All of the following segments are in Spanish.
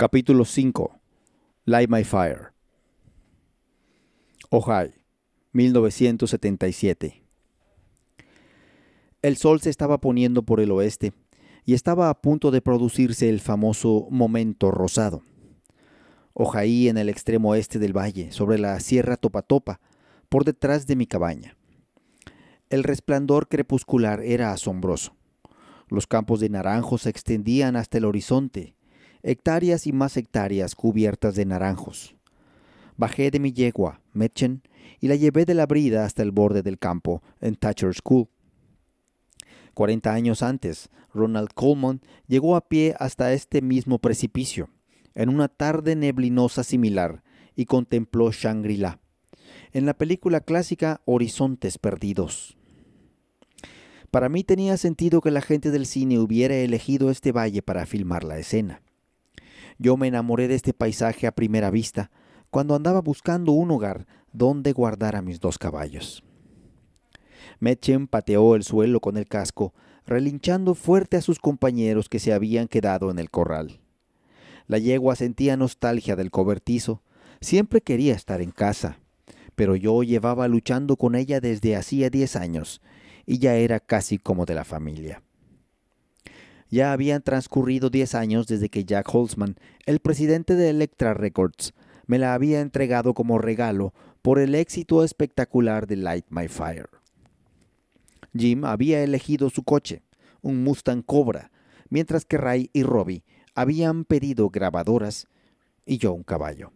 Capítulo 5. Light My Fire. Ojai, 1977. El sol se estaba poniendo por el oeste y estaba a punto de producirse el famoso momento rosado. Ojai en el extremo este del valle, sobre la sierra Topatopa, por detrás de mi cabaña. El resplandor crepuscular era asombroso. Los campos de naranjo se extendían hasta el horizonte hectáreas y más hectáreas cubiertas de naranjos. Bajé de mi yegua, Metchen, y la llevé de la brida hasta el borde del campo, en Thatcher School. Cuarenta años antes, Ronald Coleman llegó a pie hasta este mismo precipicio, en una tarde neblinosa similar, y contempló Shangri-La, en la película clásica Horizontes Perdidos. Para mí tenía sentido que la gente del cine hubiera elegido este valle para filmar la escena. Yo me enamoré de este paisaje a primera vista, cuando andaba buscando un hogar donde guardar a mis dos caballos. Metchen pateó el suelo con el casco, relinchando fuerte a sus compañeros que se habían quedado en el corral. La yegua sentía nostalgia del cobertizo, siempre quería estar en casa, pero yo llevaba luchando con ella desde hacía diez años, y ya era casi como de la familia. Ya habían transcurrido 10 años desde que Jack Holzman, el presidente de Electra Records, me la había entregado como regalo por el éxito espectacular de Light My Fire. Jim había elegido su coche, un Mustang Cobra, mientras que Ray y Robbie habían pedido grabadoras y yo un caballo.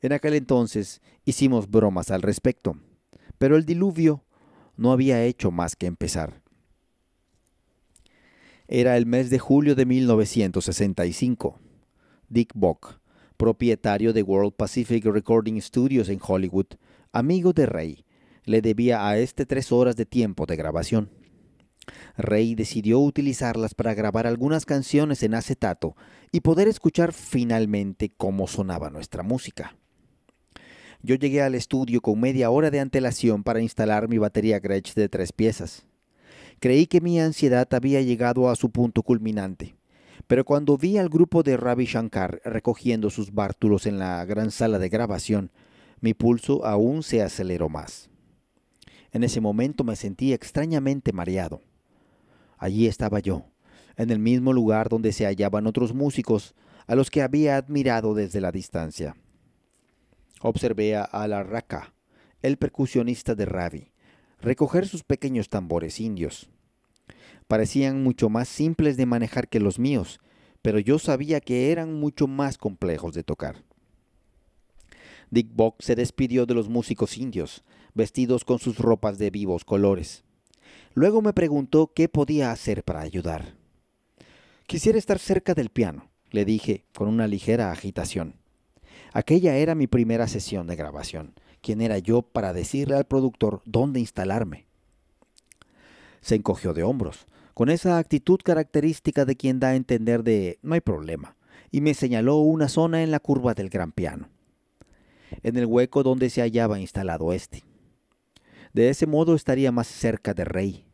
En aquel entonces hicimos bromas al respecto, pero el diluvio no había hecho más que empezar. Era el mes de julio de 1965. Dick Bock, propietario de World Pacific Recording Studios en Hollywood, amigo de Rey, le debía a este tres horas de tiempo de grabación. Rey decidió utilizarlas para grabar algunas canciones en acetato y poder escuchar finalmente cómo sonaba nuestra música. Yo llegué al estudio con media hora de antelación para instalar mi batería Gretsch de tres piezas. Creí que mi ansiedad había llegado a su punto culminante. Pero cuando vi al grupo de Ravi Shankar recogiendo sus bártulos en la gran sala de grabación, mi pulso aún se aceleró más. En ese momento me sentí extrañamente mareado. Allí estaba yo, en el mismo lugar donde se hallaban otros músicos a los que había admirado desde la distancia. Observé a raca el percusionista de Ravi, recoger sus pequeños tambores indios. Parecían mucho más simples de manejar que los míos, pero yo sabía que eran mucho más complejos de tocar. Dick Bock se despidió de los músicos indios, vestidos con sus ropas de vivos colores. Luego me preguntó qué podía hacer para ayudar. Quisiera estar cerca del piano, le dije, con una ligera agitación. Aquella era mi primera sesión de grabación, quién era yo para decirle al productor dónde instalarme. Se encogió de hombros, con esa actitud característica de quien da a entender de no hay problema, y me señaló una zona en la curva del gran piano, en el hueco donde se hallaba instalado este. De ese modo estaría más cerca de Rey.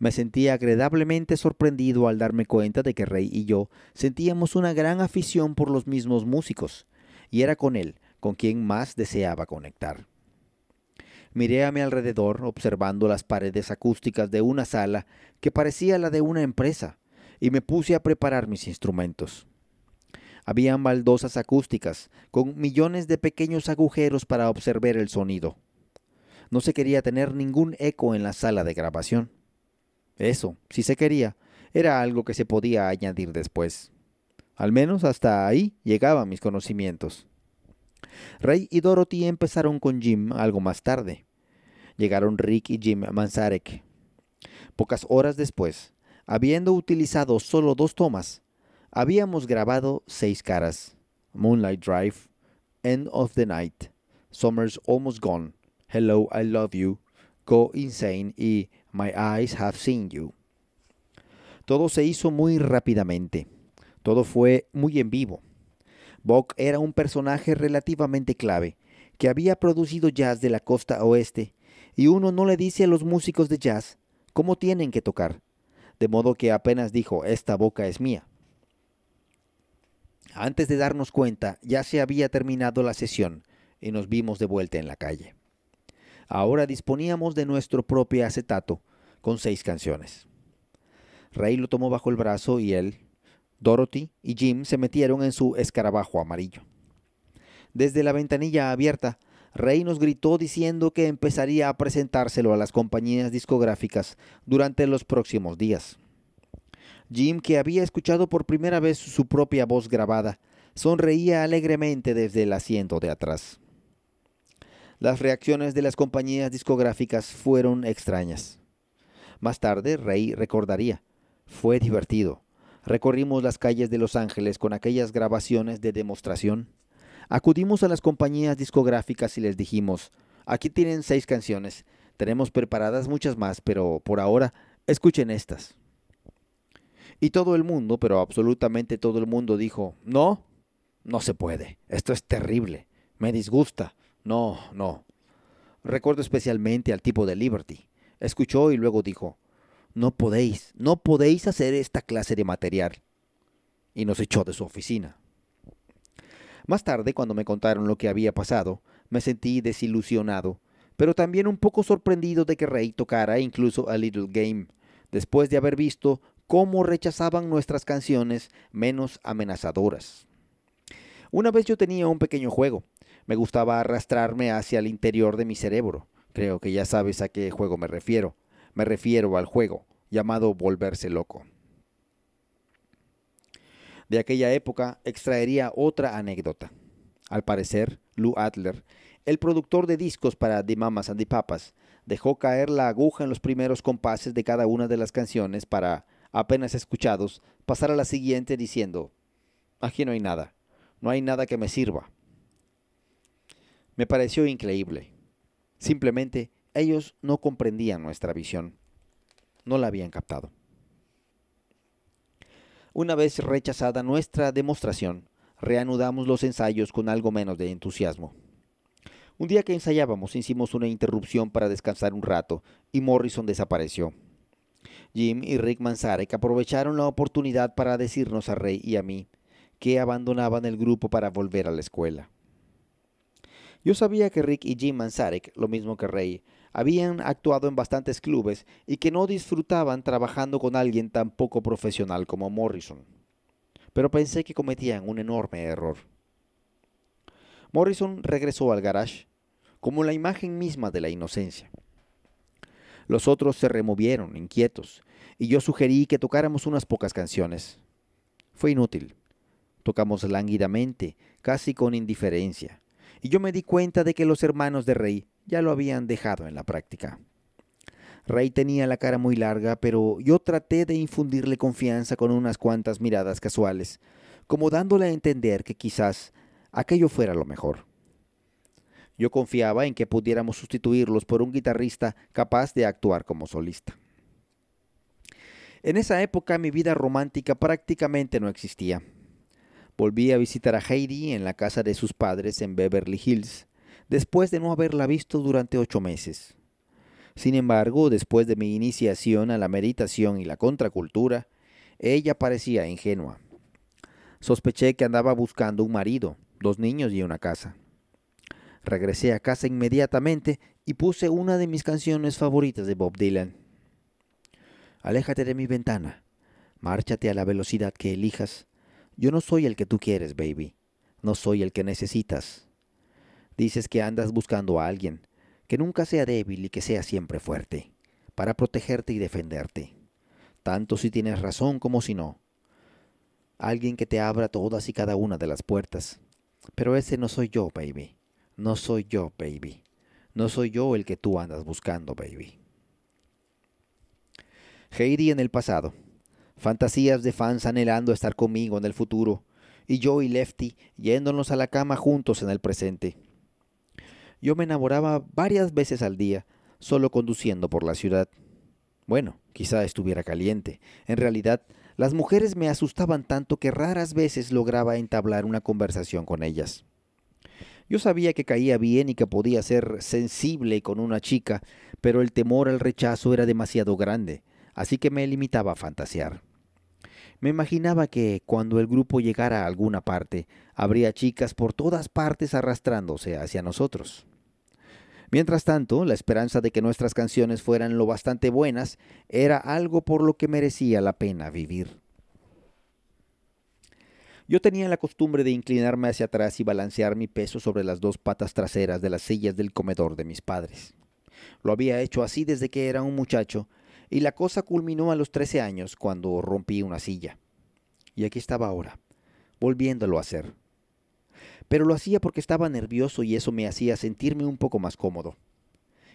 Me sentía agradablemente sorprendido al darme cuenta de que Rey y yo sentíamos una gran afición por los mismos músicos, y era con él con quien más deseaba conectar. Miré a mi alrededor observando las paredes acústicas de una sala que parecía la de una empresa y me puse a preparar mis instrumentos. Habían baldosas acústicas con millones de pequeños agujeros para observar el sonido. No se quería tener ningún eco en la sala de grabación. Eso, si se quería, era algo que se podía añadir después. Al menos hasta ahí llegaban mis conocimientos. Ray y Dorothy empezaron con Jim algo más tarde. Llegaron Rick y Jim Manzarek. Pocas horas después, habiendo utilizado solo dos tomas, habíamos grabado seis caras. Moonlight Drive, End of the Night, Summer's Almost Gone, Hello, I Love You, Go Insane y My Eyes Have Seen You. Todo se hizo muy rápidamente. Todo fue muy en vivo. Bock era un personaje relativamente clave, que había producido jazz de la costa oeste, y uno no le dice a los músicos de jazz cómo tienen que tocar, de modo que apenas dijo, esta boca es mía. Antes de darnos cuenta, ya se había terminado la sesión y nos vimos de vuelta en la calle. Ahora disponíamos de nuestro propio acetato, con seis canciones. Rey lo tomó bajo el brazo y él, Dorothy y Jim se metieron en su escarabajo amarillo. Desde la ventanilla abierta, Rey nos gritó diciendo que empezaría a presentárselo a las compañías discográficas durante los próximos días. Jim, que había escuchado por primera vez su propia voz grabada, sonreía alegremente desde el asiento de atrás. Las reacciones de las compañías discográficas fueron extrañas. Más tarde, Rey recordaría, fue divertido. Recorrimos las calles de Los Ángeles con aquellas grabaciones de demostración. Acudimos a las compañías discográficas y les dijimos, aquí tienen seis canciones, tenemos preparadas muchas más, pero por ahora escuchen estas. Y todo el mundo, pero absolutamente todo el mundo dijo, no, no se puede, esto es terrible, me disgusta, no, no. Recuerdo especialmente al tipo de Liberty. Escuchó y luego dijo, no podéis, no podéis hacer esta clase de material. Y nos echó de su oficina. Más tarde, cuando me contaron lo que había pasado, me sentí desilusionado, pero también un poco sorprendido de que Rey tocara incluso a Little Game, después de haber visto cómo rechazaban nuestras canciones menos amenazadoras. Una vez yo tenía un pequeño juego. Me gustaba arrastrarme hacia el interior de mi cerebro. Creo que ya sabes a qué juego me refiero. Me refiero al juego, llamado Volverse Loco. De aquella época extraería otra anécdota. Al parecer, Lou Adler, el productor de discos para The Mamas and the Papas, dejó caer la aguja en los primeros compases de cada una de las canciones para, apenas escuchados, pasar a la siguiente diciendo, aquí no hay nada, no hay nada que me sirva. Me pareció increíble. Simplemente ellos no comprendían nuestra visión, no la habían captado. Una vez rechazada nuestra demostración, reanudamos los ensayos con algo menos de entusiasmo. Un día que ensayábamos hicimos una interrupción para descansar un rato y Morrison desapareció. Jim y Rick Manzarek aprovecharon la oportunidad para decirnos a Rey y a mí que abandonaban el grupo para volver a la escuela. Yo sabía que Rick y Jim Manzarek, lo mismo que Rey, habían actuado en bastantes clubes y que no disfrutaban trabajando con alguien tan poco profesional como Morrison. Pero pensé que cometían un enorme error. Morrison regresó al garage, como la imagen misma de la inocencia. Los otros se removieron, inquietos, y yo sugerí que tocáramos unas pocas canciones. Fue inútil. Tocamos lánguidamente, casi con indiferencia, y yo me di cuenta de que los hermanos de Rey ya lo habían dejado en la práctica. Ray tenía la cara muy larga, pero yo traté de infundirle confianza con unas cuantas miradas casuales, como dándole a entender que quizás aquello fuera lo mejor. Yo confiaba en que pudiéramos sustituirlos por un guitarrista capaz de actuar como solista. En esa época mi vida romántica prácticamente no existía. Volví a visitar a Heidi en la casa de sus padres en Beverly Hills, después de no haberla visto durante ocho meses. Sin embargo, después de mi iniciación a la meditación y la contracultura, ella parecía ingenua. Sospeché que andaba buscando un marido, dos niños y una casa. Regresé a casa inmediatamente y puse una de mis canciones favoritas de Bob Dylan. Aléjate de mi ventana. Márchate a la velocidad que elijas. Yo no soy el que tú quieres, baby. No soy el que necesitas. Dices que andas buscando a alguien, que nunca sea débil y que sea siempre fuerte, para protegerte y defenderte, tanto si tienes razón como si no. Alguien que te abra todas y cada una de las puertas. Pero ese no soy yo, baby. No soy yo, baby. No soy yo el que tú andas buscando, baby. Heidi en el pasado. Fantasías de fans anhelando estar conmigo en el futuro. Y yo y Lefty yéndonos a la cama juntos en el presente yo me enamoraba varias veces al día, solo conduciendo por la ciudad. Bueno, quizá estuviera caliente. En realidad, las mujeres me asustaban tanto que raras veces lograba entablar una conversación con ellas. Yo sabía que caía bien y que podía ser sensible con una chica, pero el temor al rechazo era demasiado grande, así que me limitaba a fantasear. Me imaginaba que, cuando el grupo llegara a alguna parte, habría chicas por todas partes arrastrándose hacia nosotros. Mientras tanto, la esperanza de que nuestras canciones fueran lo bastante buenas era algo por lo que merecía la pena vivir. Yo tenía la costumbre de inclinarme hacia atrás y balancear mi peso sobre las dos patas traseras de las sillas del comedor de mis padres. Lo había hecho así desde que era un muchacho, y la cosa culminó a los 13 años cuando rompí una silla. Y aquí estaba ahora, volviéndolo a hacer pero lo hacía porque estaba nervioso y eso me hacía sentirme un poco más cómodo.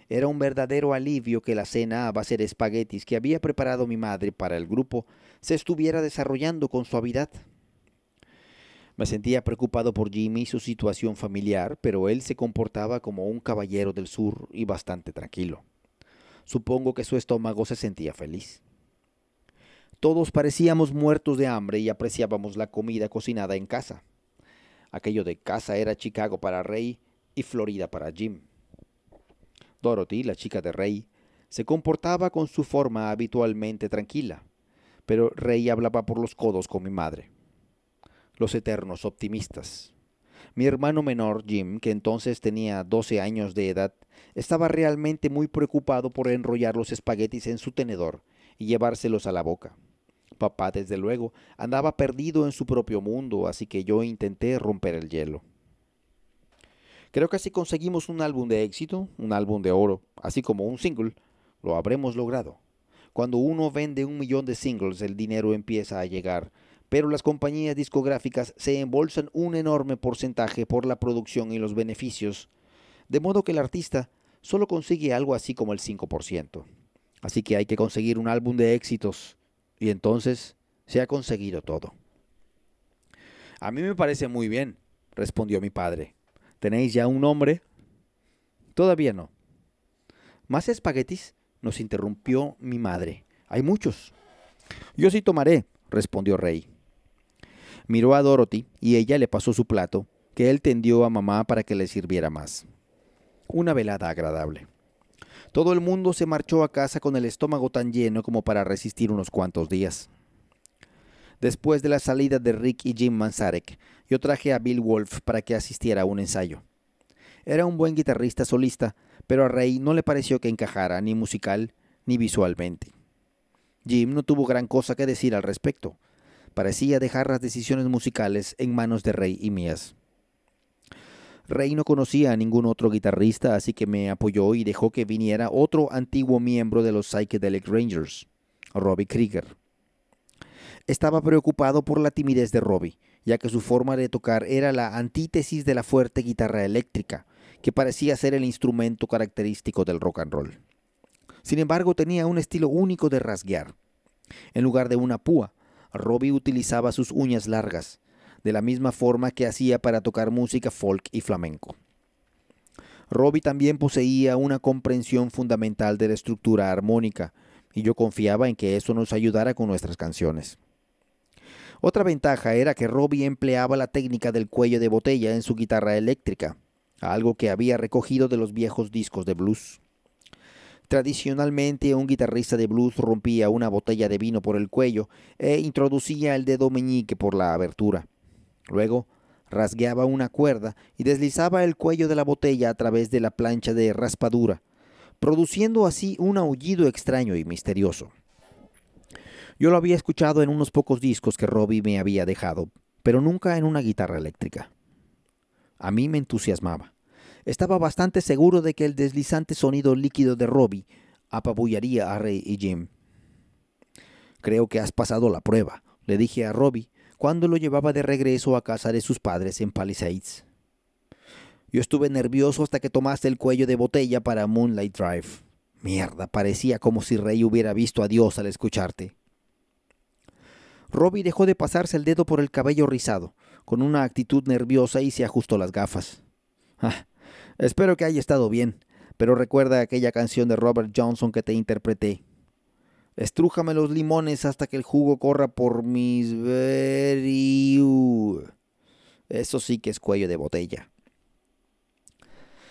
Era un verdadero alivio que la cena a ser de espaguetis que había preparado mi madre para el grupo se estuviera desarrollando con suavidad. Me sentía preocupado por Jimmy y su situación familiar, pero él se comportaba como un caballero del sur y bastante tranquilo. Supongo que su estómago se sentía feliz. Todos parecíamos muertos de hambre y apreciábamos la comida cocinada en casa. Aquello de casa era Chicago para Rey y Florida para Jim. Dorothy, la chica de Rey, se comportaba con su forma habitualmente tranquila, pero Rey hablaba por los codos con mi madre. Los eternos optimistas. Mi hermano menor, Jim, que entonces tenía 12 años de edad, estaba realmente muy preocupado por enrollar los espaguetis en su tenedor y llevárselos a la boca. Papá, desde luego, andaba perdido en su propio mundo, así que yo intenté romper el hielo. Creo que si conseguimos un álbum de éxito, un álbum de oro, así como un single, lo habremos logrado. Cuando uno vende un millón de singles, el dinero empieza a llegar, pero las compañías discográficas se embolsan un enorme porcentaje por la producción y los beneficios, de modo que el artista solo consigue algo así como el 5%. Así que hay que conseguir un álbum de éxitos y entonces se ha conseguido todo. A mí me parece muy bien, respondió mi padre. ¿Tenéis ya un hombre Todavía no. ¿Más espaguetis? nos interrumpió mi madre. Hay muchos. Yo sí tomaré, respondió Rey. Miró a Dorothy y ella le pasó su plato, que él tendió a mamá para que le sirviera más. Una velada agradable. Todo el mundo se marchó a casa con el estómago tan lleno como para resistir unos cuantos días. Después de la salida de Rick y Jim Manzarek, yo traje a Bill Wolf para que asistiera a un ensayo. Era un buen guitarrista solista, pero a Ray no le pareció que encajara ni musical ni visualmente. Jim no tuvo gran cosa que decir al respecto. Parecía dejar las decisiones musicales en manos de Ray y mías. Rey no conocía a ningún otro guitarrista, así que me apoyó y dejó que viniera otro antiguo miembro de los Psychedelic Rangers, Robbie Krieger. Estaba preocupado por la timidez de Robbie, ya que su forma de tocar era la antítesis de la fuerte guitarra eléctrica, que parecía ser el instrumento característico del rock and roll. Sin embargo, tenía un estilo único de rasguear. En lugar de una púa, Robbie utilizaba sus uñas largas, de la misma forma que hacía para tocar música folk y flamenco. Robbie también poseía una comprensión fundamental de la estructura armónica, y yo confiaba en que eso nos ayudara con nuestras canciones. Otra ventaja era que Robbie empleaba la técnica del cuello de botella en su guitarra eléctrica, algo que había recogido de los viejos discos de blues. Tradicionalmente un guitarrista de blues rompía una botella de vino por el cuello e introducía el dedo meñique por la abertura. Luego, rasgueaba una cuerda y deslizaba el cuello de la botella a través de la plancha de raspadura, produciendo así un aullido extraño y misterioso. Yo lo había escuchado en unos pocos discos que Robbie me había dejado, pero nunca en una guitarra eléctrica. A mí me entusiasmaba. Estaba bastante seguro de que el deslizante sonido líquido de Robbie apabullaría a Ray y Jim. Creo que has pasado la prueba, le dije a Robbie cuando lo llevaba de regreso a casa de sus padres en Palisades. Yo estuve nervioso hasta que tomaste el cuello de botella para Moonlight Drive. Mierda, parecía como si Rey hubiera visto a Dios al escucharte. Robbie dejó de pasarse el dedo por el cabello rizado, con una actitud nerviosa y se ajustó las gafas. Ah, espero que haya estado bien, pero recuerda aquella canción de Robert Johnson que te interpreté, Estrújame los limones hasta que el jugo corra por mis veriu. Eso sí que es cuello de botella.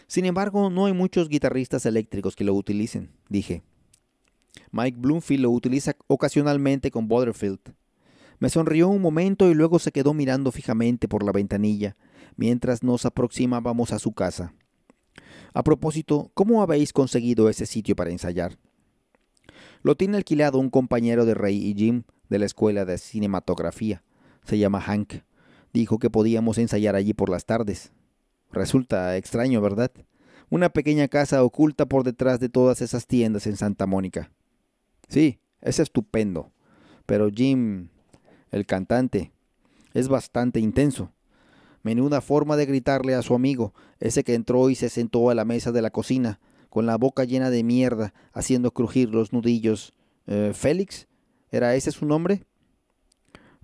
Sin embargo, no hay muchos guitarristas eléctricos que lo utilicen, dije. Mike Bloomfield lo utiliza ocasionalmente con Butterfield. Me sonrió un momento y luego se quedó mirando fijamente por la ventanilla, mientras nos aproximábamos a su casa. A propósito, ¿cómo habéis conseguido ese sitio para ensayar? Lo tiene alquilado un compañero de Ray y Jim de la escuela de cinematografía. Se llama Hank. Dijo que podíamos ensayar allí por las tardes. Resulta extraño, ¿verdad? Una pequeña casa oculta por detrás de todas esas tiendas en Santa Mónica. Sí, es estupendo. Pero Jim, el cantante, es bastante intenso. Menuda forma de gritarle a su amigo, ese que entró y se sentó a la mesa de la cocina, con la boca llena de mierda, haciendo crujir los nudillos. Eh, ¿Félix? ¿Era ese su nombre?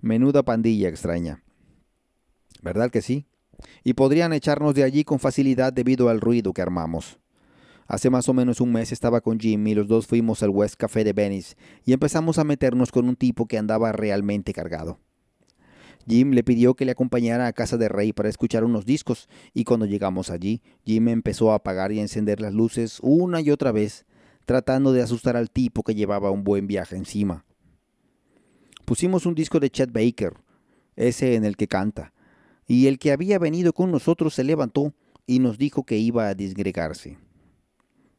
Menuda pandilla extraña. ¿Verdad que sí? Y podrían echarnos de allí con facilidad debido al ruido que armamos. Hace más o menos un mes estaba con Jim y los dos fuimos al West Café de Venice y empezamos a meternos con un tipo que andaba realmente cargado. Jim le pidió que le acompañara a casa de Rey para escuchar unos discos y cuando llegamos allí, Jim empezó a apagar y encender las luces una y otra vez, tratando de asustar al tipo que llevaba un buen viaje encima. Pusimos un disco de Chet Baker, ese en el que canta, y el que había venido con nosotros se levantó y nos dijo que iba a disgregarse.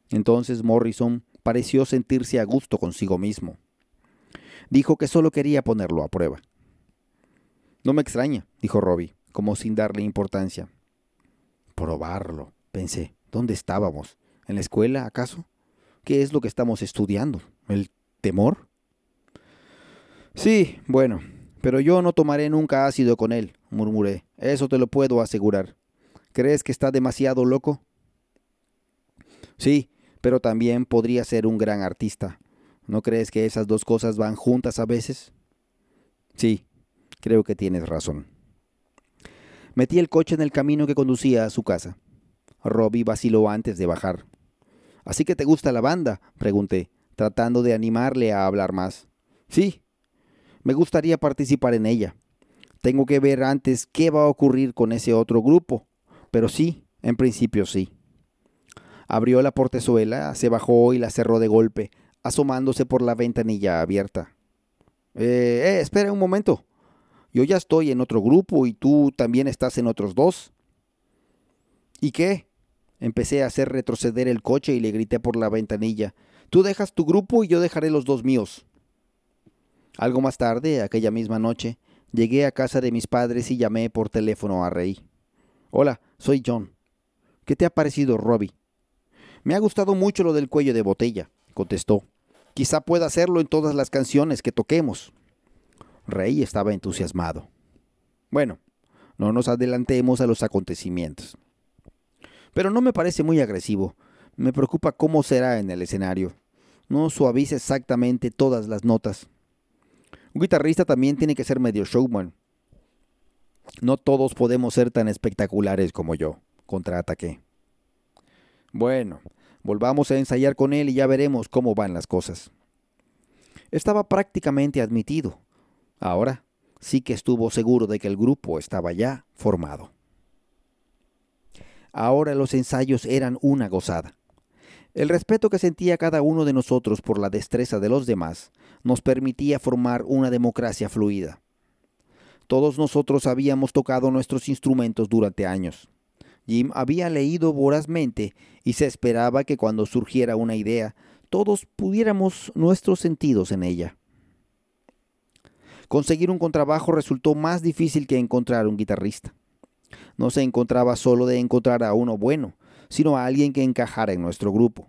Entonces Morrison pareció sentirse a gusto consigo mismo. Dijo que solo quería ponerlo a prueba. No me extraña, dijo Robbie, como sin darle importancia. Probarlo, pensé. ¿Dónde estábamos? ¿En la escuela, acaso? ¿Qué es lo que estamos estudiando? ¿El temor? Sí, bueno, pero yo no tomaré nunca ácido con él, murmuré. Eso te lo puedo asegurar. ¿Crees que está demasiado loco? Sí, pero también podría ser un gran artista. ¿No crees que esas dos cosas van juntas a veces? Sí, Creo que tienes razón. Metí el coche en el camino que conducía a su casa. Robbie vaciló antes de bajar. ¿Así que te gusta la banda? pregunté, tratando de animarle a hablar más. Sí, me gustaría participar en ella. Tengo que ver antes qué va a ocurrir con ese otro grupo, pero sí, en principio sí. Abrió la portezuela, se bajó y la cerró de golpe, asomándose por la ventanilla abierta. Eh, eh espera un momento, yo ya estoy en otro grupo y tú también estás en otros dos. ¿Y qué? Empecé a hacer retroceder el coche y le grité por la ventanilla. Tú dejas tu grupo y yo dejaré los dos míos. Algo más tarde, aquella misma noche, llegué a casa de mis padres y llamé por teléfono a Rey. Hola, soy John. ¿Qué te ha parecido, Robbie? Me ha gustado mucho lo del cuello de botella, contestó. Quizá pueda hacerlo en todas las canciones que toquemos rey estaba entusiasmado. Bueno, no nos adelantemos a los acontecimientos. Pero no me parece muy agresivo. Me preocupa cómo será en el escenario. No suaviza exactamente todas las notas. Un guitarrista también tiene que ser medio showman. No todos podemos ser tan espectaculares como yo. contraataqué. Bueno, volvamos a ensayar con él y ya veremos cómo van las cosas. Estaba prácticamente admitido. Ahora sí que estuvo seguro de que el grupo estaba ya formado. Ahora los ensayos eran una gozada. El respeto que sentía cada uno de nosotros por la destreza de los demás nos permitía formar una democracia fluida. Todos nosotros habíamos tocado nuestros instrumentos durante años. Jim había leído vorazmente y se esperaba que cuando surgiera una idea, todos pudiéramos nuestros sentidos en ella. Conseguir un contrabajo resultó más difícil que encontrar un guitarrista. No se encontraba solo de encontrar a uno bueno, sino a alguien que encajara en nuestro grupo.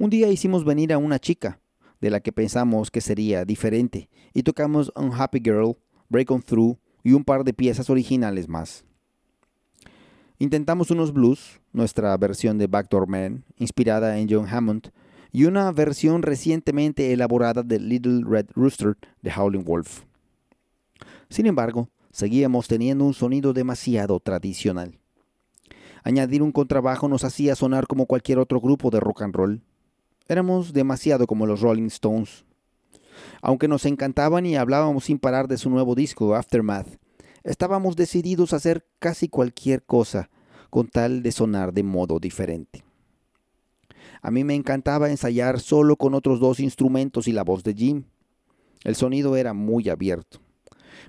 Un día hicimos venir a una chica, de la que pensamos que sería diferente, y tocamos Unhappy Girl, Break On em Through y un par de piezas originales más. Intentamos unos blues, nuestra versión de Backdoor Man, inspirada en John Hammond, y una versión recientemente elaborada de Little Red Rooster de Howling Wolf. Sin embargo, seguíamos teniendo un sonido demasiado tradicional. Añadir un contrabajo nos hacía sonar como cualquier otro grupo de rock and roll. Éramos demasiado como los Rolling Stones. Aunque nos encantaban y hablábamos sin parar de su nuevo disco, Aftermath, estábamos decididos a hacer casi cualquier cosa con tal de sonar de modo diferente. A mí me encantaba ensayar solo con otros dos instrumentos y la voz de Jim. El sonido era muy abierto.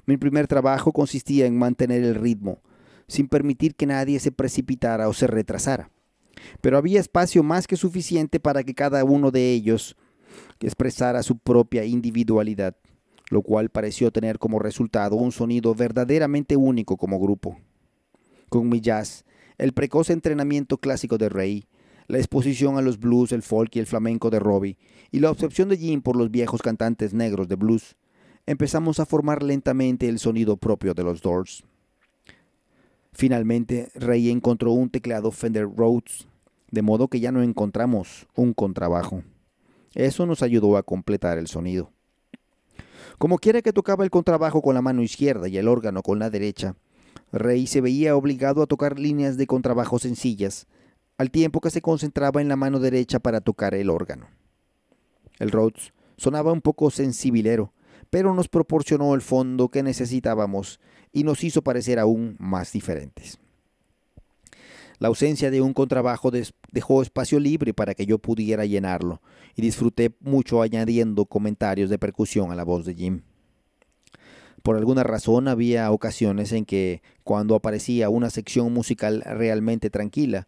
Mi primer trabajo consistía en mantener el ritmo, sin permitir que nadie se precipitara o se retrasara. Pero había espacio más que suficiente para que cada uno de ellos expresara su propia individualidad, lo cual pareció tener como resultado un sonido verdaderamente único como grupo. Con mi jazz, el precoz entrenamiento clásico de Rey, la exposición a los blues, el folk y el flamenco de Robbie, y la obsesión de Jim por los viejos cantantes negros de blues, empezamos a formar lentamente el sonido propio de los Doors. Finalmente, Ray encontró un teclado Fender Rhodes, de modo que ya no encontramos un contrabajo. Eso nos ayudó a completar el sonido. Como quiera que tocaba el contrabajo con la mano izquierda y el órgano con la derecha, Ray se veía obligado a tocar líneas de contrabajo sencillas, al tiempo que se concentraba en la mano derecha para tocar el órgano. El Rhodes sonaba un poco sensibilero, pero nos proporcionó el fondo que necesitábamos y nos hizo parecer aún más diferentes. La ausencia de un contrabajo dejó espacio libre para que yo pudiera llenarlo, y disfruté mucho añadiendo comentarios de percusión a la voz de Jim. Por alguna razón había ocasiones en que, cuando aparecía una sección musical realmente tranquila,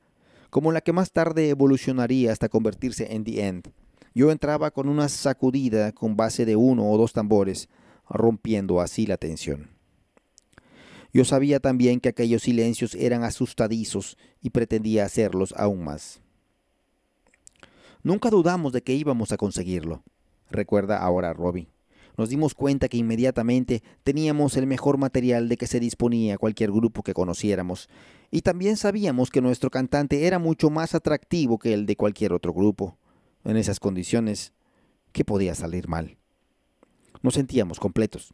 como la que más tarde evolucionaría hasta convertirse en The End. Yo entraba con una sacudida con base de uno o dos tambores, rompiendo así la tensión. Yo sabía también que aquellos silencios eran asustadizos y pretendía hacerlos aún más. Nunca dudamos de que íbamos a conseguirlo, recuerda ahora Robbie nos dimos cuenta que inmediatamente teníamos el mejor material de que se disponía cualquier grupo que conociéramos, y también sabíamos que nuestro cantante era mucho más atractivo que el de cualquier otro grupo. En esas condiciones, ¿qué podía salir mal? Nos sentíamos completos.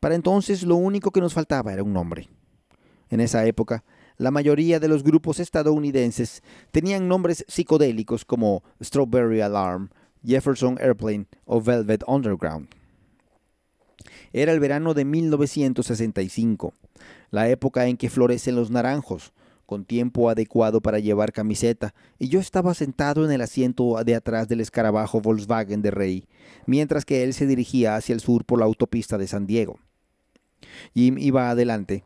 Para entonces lo único que nos faltaba era un nombre. En esa época, la mayoría de los grupos estadounidenses tenían nombres psicodélicos como Strawberry Alarm Jefferson Airplane o Velvet Underground. Era el verano de 1965, la época en que florecen los naranjos, con tiempo adecuado para llevar camiseta, y yo estaba sentado en el asiento de atrás del escarabajo Volkswagen de Rey, mientras que él se dirigía hacia el sur por la autopista de San Diego. Jim iba adelante,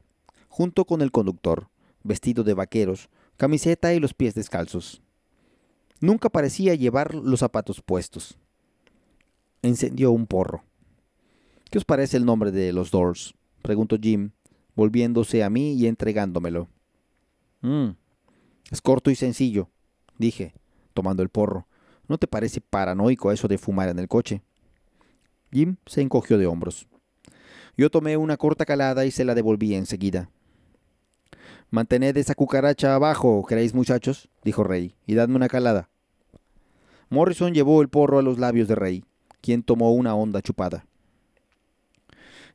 junto con el conductor, vestido de vaqueros, camiseta y los pies descalzos. Nunca parecía llevar los zapatos puestos. Encendió un porro. ¿Qué os parece el nombre de los Doors? preguntó Jim, volviéndose a mí y entregándomelo. Mm. es corto y sencillo, dije, tomando el porro. ¿No te parece paranoico eso de fumar en el coche? Jim se encogió de hombros. Yo tomé una corta calada y se la devolví enseguida. Mantened esa cucaracha abajo, ¿queréis muchachos? dijo Rey, y dadme una calada. Morrison llevó el porro a los labios de Rey, quien tomó una honda chupada.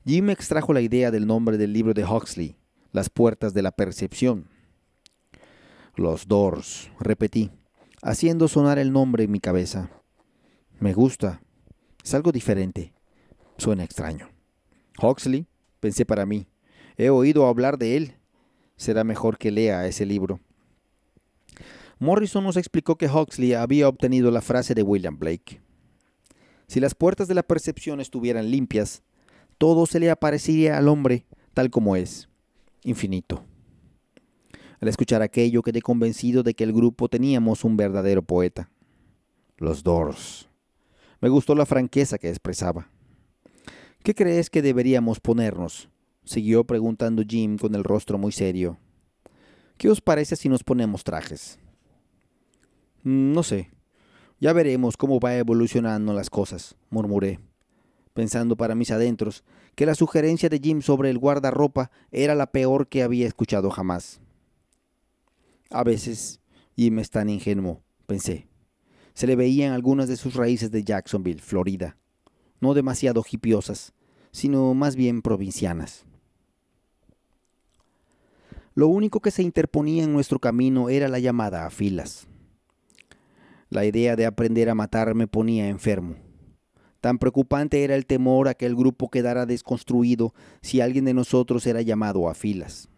Jim extrajo la idea del nombre del libro de Huxley, Las puertas de la percepción. Los Doors, repetí, haciendo sonar el nombre en mi cabeza. Me gusta. Es algo diferente. Suena extraño. Huxley, pensé para mí. He oído hablar de él, será mejor que lea ese libro. Morrison nos explicó que Huxley había obtenido la frase de William Blake. Si las puertas de la percepción estuvieran limpias, todo se le aparecería al hombre tal como es, infinito. Al escuchar aquello quedé convencido de que el grupo teníamos un verdadero poeta. Los Doors. Me gustó la franqueza que expresaba. ¿Qué crees que deberíamos ponernos? siguió preguntando Jim con el rostro muy serio. ¿Qué os parece si nos ponemos trajes? Mm, no sé. Ya veremos cómo va evolucionando las cosas, murmuré, pensando para mis adentros que la sugerencia de Jim sobre el guardarropa era la peor que había escuchado jamás. A veces Jim es tan ingenuo, pensé. Se le veían algunas de sus raíces de Jacksonville, Florida, no demasiado hipiosas, sino más bien provincianas. Lo único que se interponía en nuestro camino era la llamada a filas. La idea de aprender a matar me ponía enfermo. Tan preocupante era el temor a que el grupo quedara desconstruido si alguien de nosotros era llamado a filas.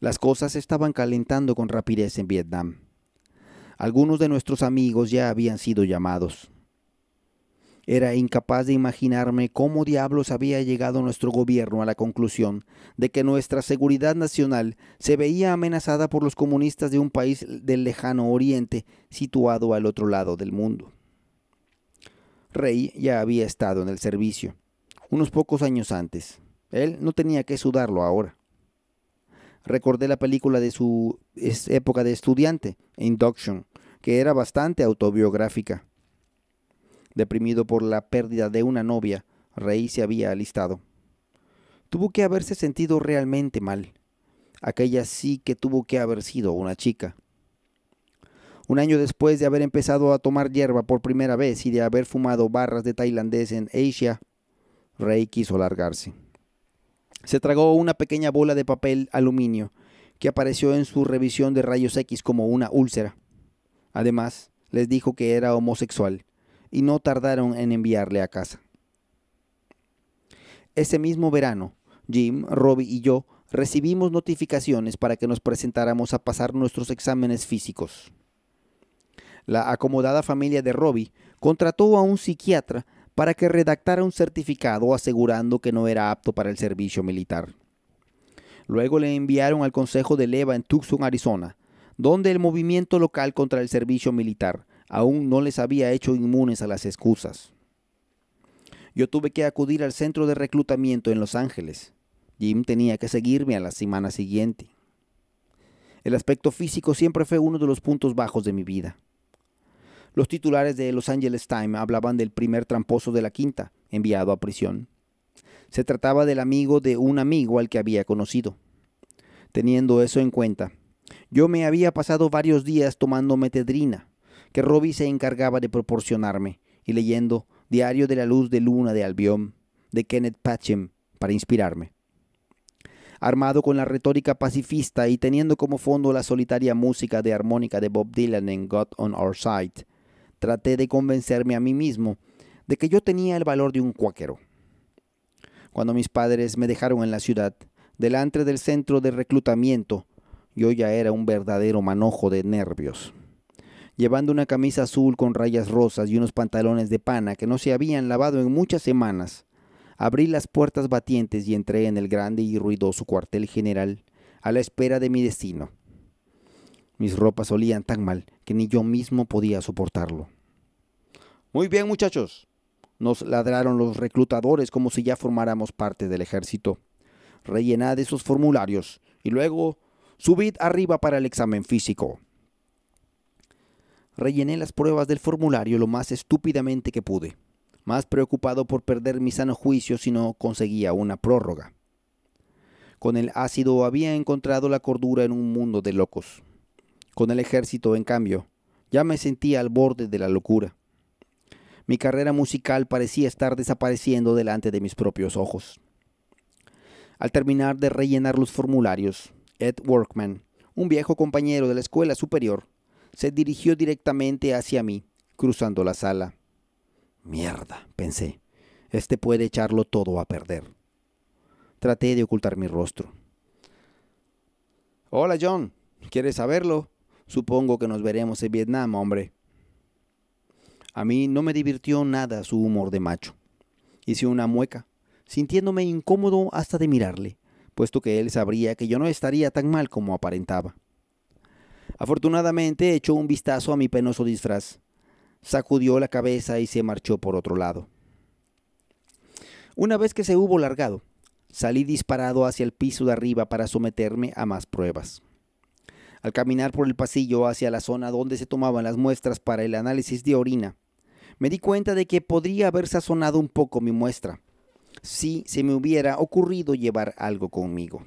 Las cosas estaban calentando con rapidez en Vietnam. Algunos de nuestros amigos ya habían sido llamados. Era incapaz de imaginarme cómo diablos había llegado nuestro gobierno a la conclusión de que nuestra seguridad nacional se veía amenazada por los comunistas de un país del lejano oriente situado al otro lado del mundo. Rey ya había estado en el servicio, unos pocos años antes. Él no tenía que sudarlo ahora. Recordé la película de su época de estudiante, Induction, que era bastante autobiográfica deprimido por la pérdida de una novia, Rey se había alistado. Tuvo que haberse sentido realmente mal. Aquella sí que tuvo que haber sido una chica. Un año después de haber empezado a tomar hierba por primera vez y de haber fumado barras de tailandés en Asia, Rey quiso largarse. Se tragó una pequeña bola de papel aluminio que apareció en su revisión de rayos X como una úlcera. Además, les dijo que era homosexual y no tardaron en enviarle a casa. Ese mismo verano, Jim, Robbie y yo recibimos notificaciones para que nos presentáramos a pasar nuestros exámenes físicos. La acomodada familia de Robbie contrató a un psiquiatra para que redactara un certificado asegurando que no era apto para el servicio militar. Luego le enviaron al Consejo de Leva en Tucson, Arizona, donde el movimiento local contra el servicio militar aún no les había hecho inmunes a las excusas. Yo tuve que acudir al centro de reclutamiento en Los Ángeles. Jim tenía que seguirme a la semana siguiente. El aspecto físico siempre fue uno de los puntos bajos de mi vida. Los titulares de Los Angeles Time hablaban del primer tramposo de la quinta, enviado a prisión. Se trataba del amigo de un amigo al que había conocido. Teniendo eso en cuenta, yo me había pasado varios días tomando metedrina, que Robbie se encargaba de proporcionarme, y leyendo Diario de la Luz de Luna de Albión, de Kenneth Patchen para inspirarme. Armado con la retórica pacifista y teniendo como fondo la solitaria música de armónica de Bob Dylan en God on Our Side, traté de convencerme a mí mismo de que yo tenía el valor de un cuáquero. Cuando mis padres me dejaron en la ciudad, delante del centro de reclutamiento, yo ya era un verdadero manojo de nervios llevando una camisa azul con rayas rosas y unos pantalones de pana que no se habían lavado en muchas semanas. Abrí las puertas batientes y entré en el grande y ruidoso cuartel general, a la espera de mi destino. Mis ropas olían tan mal que ni yo mismo podía soportarlo. Muy bien, muchachos. Nos ladraron los reclutadores como si ya formáramos parte del ejército. Rellenad esos formularios y luego subid arriba para el examen físico rellené las pruebas del formulario lo más estúpidamente que pude, más preocupado por perder mi sano juicio si no conseguía una prórroga. Con el ácido había encontrado la cordura en un mundo de locos. Con el ejército, en cambio, ya me sentía al borde de la locura. Mi carrera musical parecía estar desapareciendo delante de mis propios ojos. Al terminar de rellenar los formularios, Ed Workman, un viejo compañero de la escuela superior, se dirigió directamente hacia mí, cruzando la sala. Mierda, pensé, este puede echarlo todo a perder. Traté de ocultar mi rostro. Hola John, ¿quieres saberlo? Supongo que nos veremos en Vietnam, hombre. A mí no me divirtió nada su humor de macho. Hice una mueca, sintiéndome incómodo hasta de mirarle, puesto que él sabría que yo no estaría tan mal como aparentaba. Afortunadamente echó un vistazo a mi penoso disfraz, sacudió la cabeza y se marchó por otro lado. Una vez que se hubo largado, salí disparado hacia el piso de arriba para someterme a más pruebas. Al caminar por el pasillo hacia la zona donde se tomaban las muestras para el análisis de orina, me di cuenta de que podría haber sazonado un poco mi muestra, si se me hubiera ocurrido llevar algo conmigo.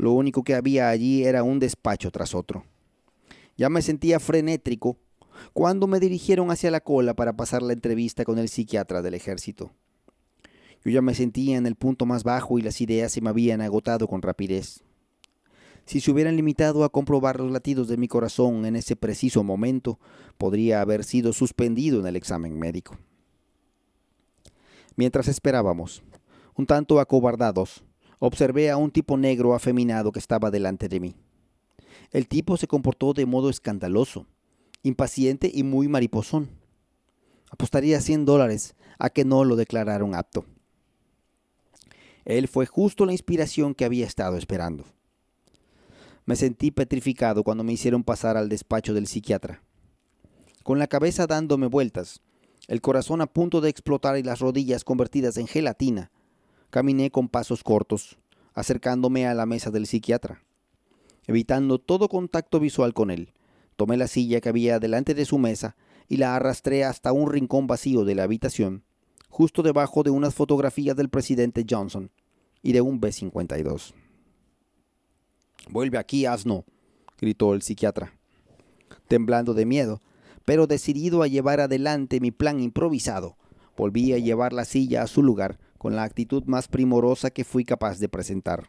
Lo único que había allí era un despacho tras otro. Ya me sentía frenétrico cuando me dirigieron hacia la cola para pasar la entrevista con el psiquiatra del ejército. Yo ya me sentía en el punto más bajo y las ideas se me habían agotado con rapidez. Si se hubieran limitado a comprobar los latidos de mi corazón en ese preciso momento, podría haber sido suspendido en el examen médico. Mientras esperábamos, un tanto acobardados, Observé a un tipo negro afeminado que estaba delante de mí. El tipo se comportó de modo escandaloso, impaciente y muy mariposón. Apostaría 100 dólares a que no lo declararon apto. Él fue justo la inspiración que había estado esperando. Me sentí petrificado cuando me hicieron pasar al despacho del psiquiatra. Con la cabeza dándome vueltas, el corazón a punto de explotar y las rodillas convertidas en gelatina, caminé con pasos cortos, acercándome a la mesa del psiquiatra, evitando todo contacto visual con él. Tomé la silla que había delante de su mesa y la arrastré hasta un rincón vacío de la habitación, justo debajo de unas fotografías del presidente Johnson y de un B-52. Vuelve aquí, asno, gritó el psiquiatra, temblando de miedo, pero decidido a llevar adelante mi plan improvisado. Volví a llevar la silla a su lugar con la actitud más primorosa que fui capaz de presentar.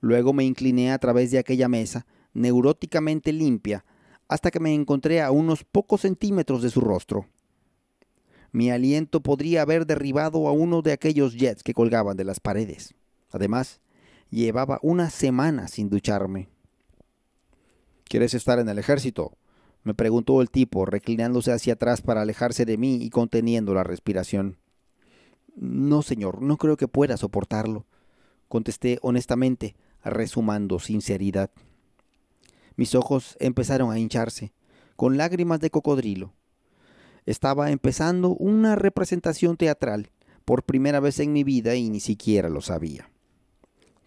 Luego me incliné a través de aquella mesa, neuróticamente limpia, hasta que me encontré a unos pocos centímetros de su rostro. Mi aliento podría haber derribado a uno de aquellos jets que colgaban de las paredes. Además, llevaba una semana sin ducharme. ¿Quieres estar en el ejército? me preguntó el tipo, reclinándose hacia atrás para alejarse de mí y conteniendo la respiración. No, señor, no creo que pueda soportarlo, contesté honestamente, resumando sinceridad. Mis ojos empezaron a hincharse, con lágrimas de cocodrilo. Estaba empezando una representación teatral, por primera vez en mi vida y ni siquiera lo sabía.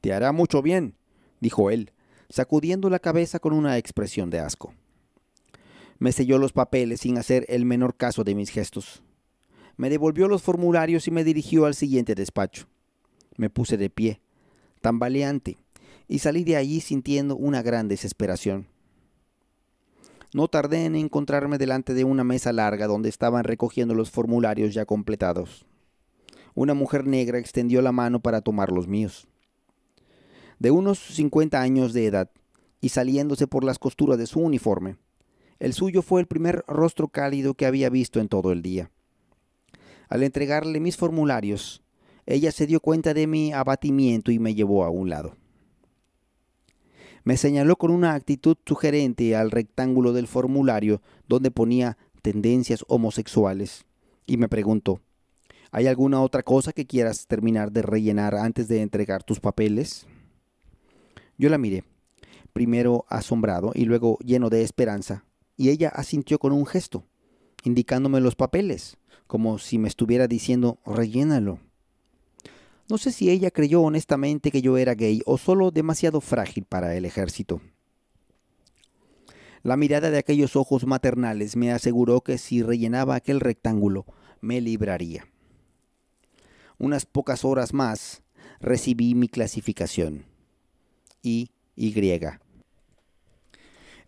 Te hará mucho bien, dijo él, sacudiendo la cabeza con una expresión de asco. Me selló los papeles sin hacer el menor caso de mis gestos me devolvió los formularios y me dirigió al siguiente despacho. Me puse de pie, tambaleante, y salí de allí sintiendo una gran desesperación. No tardé en encontrarme delante de una mesa larga donde estaban recogiendo los formularios ya completados. Una mujer negra extendió la mano para tomar los míos. De unos 50 años de edad, y saliéndose por las costuras de su uniforme, el suyo fue el primer rostro cálido que había visto en todo el día. Al entregarle mis formularios, ella se dio cuenta de mi abatimiento y me llevó a un lado. Me señaló con una actitud sugerente al rectángulo del formulario donde ponía tendencias homosexuales y me preguntó, ¿hay alguna otra cosa que quieras terminar de rellenar antes de entregar tus papeles? Yo la miré, primero asombrado y luego lleno de esperanza, y ella asintió con un gesto, indicándome los papeles como si me estuviera diciendo, rellénalo. No sé si ella creyó honestamente que yo era gay o solo demasiado frágil para el ejército. La mirada de aquellos ojos maternales me aseguró que si rellenaba aquel rectángulo, me libraría. Unas pocas horas más recibí mi clasificación. Y, y.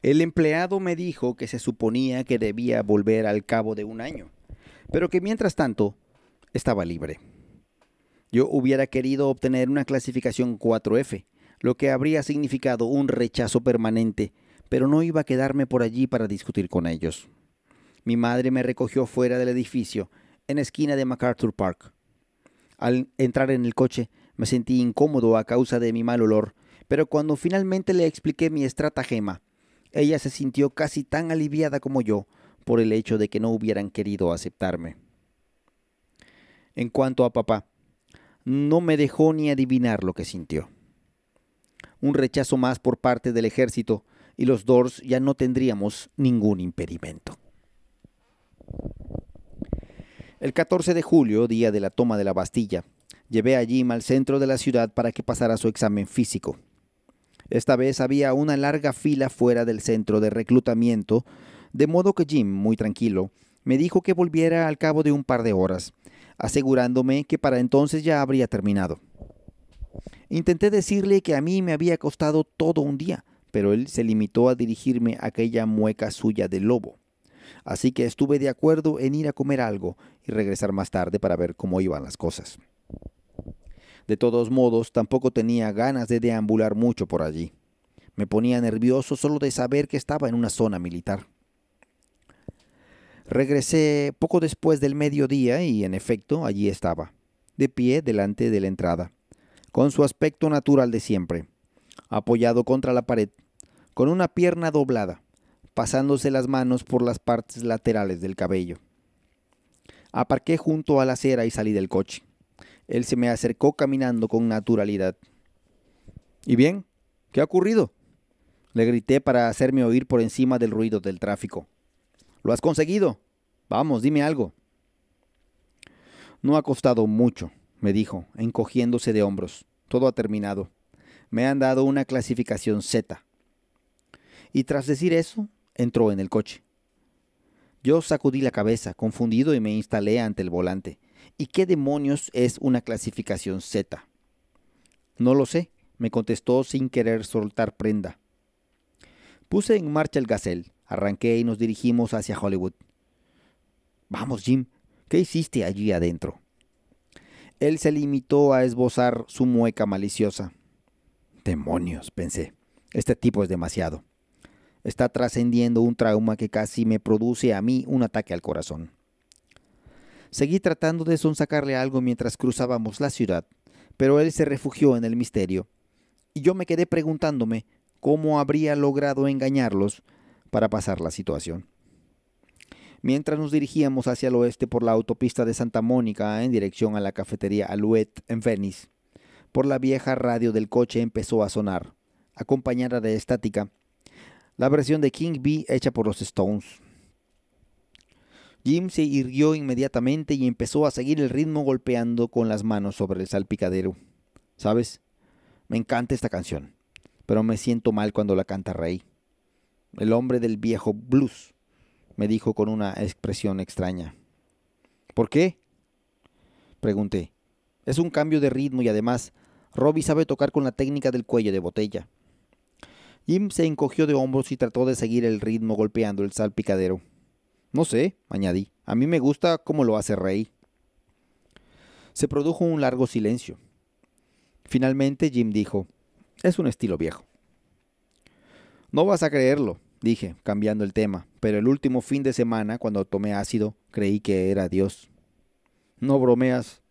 El empleado me dijo que se suponía que debía volver al cabo de un año pero que mientras tanto estaba libre. Yo hubiera querido obtener una clasificación 4F, lo que habría significado un rechazo permanente, pero no iba a quedarme por allí para discutir con ellos. Mi madre me recogió fuera del edificio, en esquina de MacArthur Park. Al entrar en el coche, me sentí incómodo a causa de mi mal olor, pero cuando finalmente le expliqué mi estratagema, ella se sintió casi tan aliviada como yo, por el hecho de que no hubieran querido aceptarme. En cuanto a papá, no me dejó ni adivinar lo que sintió. Un rechazo más por parte del ejército y los Dors ya no tendríamos ningún impedimento. El 14 de julio, día de la toma de la Bastilla, llevé a Jim al centro de la ciudad para que pasara su examen físico. Esta vez había una larga fila fuera del centro de reclutamiento de modo que Jim, muy tranquilo, me dijo que volviera al cabo de un par de horas, asegurándome que para entonces ya habría terminado. Intenté decirle que a mí me había costado todo un día, pero él se limitó a dirigirme a aquella mueca suya de lobo. Así que estuve de acuerdo en ir a comer algo y regresar más tarde para ver cómo iban las cosas. De todos modos, tampoco tenía ganas de deambular mucho por allí. Me ponía nervioso solo de saber que estaba en una zona militar. Regresé poco después del mediodía y en efecto allí estaba, de pie delante de la entrada, con su aspecto natural de siempre, apoyado contra la pared, con una pierna doblada, pasándose las manos por las partes laterales del cabello. Aparqué junto a la acera y salí del coche. Él se me acercó caminando con naturalidad. ¿Y bien? ¿Qué ha ocurrido? Le grité para hacerme oír por encima del ruido del tráfico. ¿Lo has conseguido? Vamos, dime algo. No ha costado mucho, me dijo, encogiéndose de hombros. Todo ha terminado. Me han dado una clasificación Z. Y tras decir eso, entró en el coche. Yo sacudí la cabeza, confundido, y me instalé ante el volante. ¿Y qué demonios es una clasificación Z? No lo sé, me contestó sin querer soltar prenda. Puse en marcha el gasel Arranqué y nos dirigimos hacia Hollywood. Vamos, Jim, ¿qué hiciste allí adentro? Él se limitó a esbozar su mueca maliciosa. Demonios, pensé. Este tipo es demasiado. Está trascendiendo un trauma que casi me produce a mí un ataque al corazón. Seguí tratando de sonsacarle algo mientras cruzábamos la ciudad, pero él se refugió en el misterio. Y yo me quedé preguntándome cómo habría logrado engañarlos para pasar la situación. Mientras nos dirigíamos hacia el oeste por la autopista de Santa Mónica en dirección a la cafetería Alouette en Venice, por la vieja radio del coche empezó a sonar, acompañada de estática, la versión de King Bee hecha por los Stones. Jim se irguió inmediatamente y empezó a seguir el ritmo golpeando con las manos sobre el salpicadero. ¿Sabes? Me encanta esta canción, pero me siento mal cuando la canta Rey el hombre del viejo blues, me dijo con una expresión extraña. ¿Por qué? Pregunté. Es un cambio de ritmo y además, Robbie sabe tocar con la técnica del cuello de botella. Jim se encogió de hombros y trató de seguir el ritmo golpeando el salpicadero. No sé, añadí. A mí me gusta cómo lo hace Rey. Se produjo un largo silencio. Finalmente Jim dijo, es un estilo viejo. No vas a creerlo, dije, cambiando el tema, pero el último fin de semana, cuando tomé ácido, creí que era Dios. No bromeas,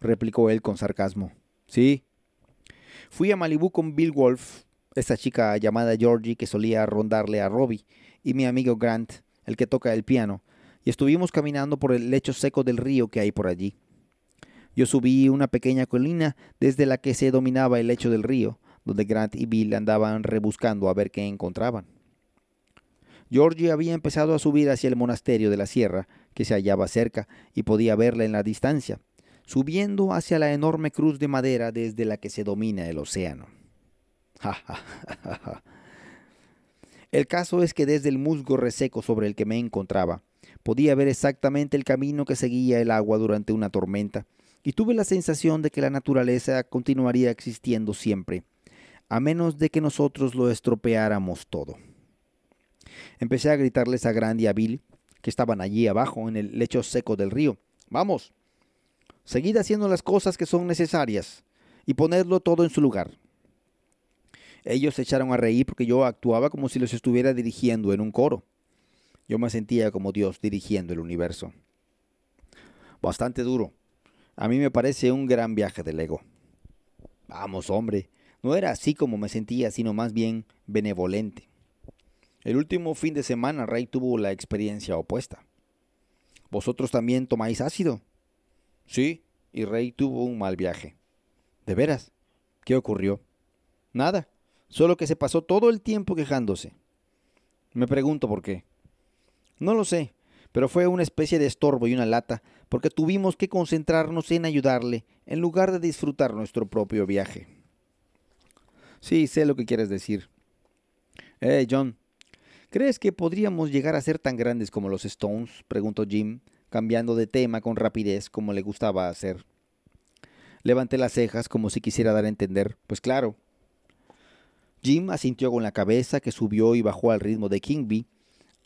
replicó él con sarcasmo. Sí. Fui a Malibú con Bill Wolf, esta chica llamada Georgie que solía rondarle a Robbie, y mi amigo Grant, el que toca el piano, y estuvimos caminando por el lecho seco del río que hay por allí. Yo subí una pequeña colina desde la que se dominaba el lecho del río, donde Grant y Bill andaban rebuscando a ver qué encontraban. Georgie había empezado a subir hacia el monasterio de la sierra, que se hallaba cerca, y podía verla en la distancia, subiendo hacia la enorme cruz de madera desde la que se domina el océano. el caso es que desde el musgo reseco sobre el que me encontraba, podía ver exactamente el camino que seguía el agua durante una tormenta, y tuve la sensación de que la naturaleza continuaría existiendo siempre, a menos de que nosotros lo estropeáramos todo. Empecé a gritarles a grande y a Bill, que estaban allí abajo en el lecho seco del río. Vamos, seguid haciendo las cosas que son necesarias y ponedlo todo en su lugar. Ellos se echaron a reír porque yo actuaba como si los estuviera dirigiendo en un coro. Yo me sentía como Dios dirigiendo el universo. Bastante duro. A mí me parece un gran viaje del ego. Vamos, hombre. No era así como me sentía, sino más bien benevolente. El último fin de semana Rey tuvo la experiencia opuesta. ¿Vosotros también tomáis ácido? Sí, y Rey tuvo un mal viaje. ¿De veras? ¿Qué ocurrió? Nada, solo que se pasó todo el tiempo quejándose. Me pregunto por qué. No lo sé, pero fue una especie de estorbo y una lata, porque tuvimos que concentrarnos en ayudarle en lugar de disfrutar nuestro propio viaje. Sí, sé lo que quieres decir. Eh, John, ¿Crees que podríamos llegar a ser tan grandes como los Stones? preguntó Jim, cambiando de tema con rapidez como le gustaba hacer. Levanté las cejas como si quisiera dar a entender. Pues claro. Jim asintió con la cabeza que subió y bajó al ritmo de Kingby,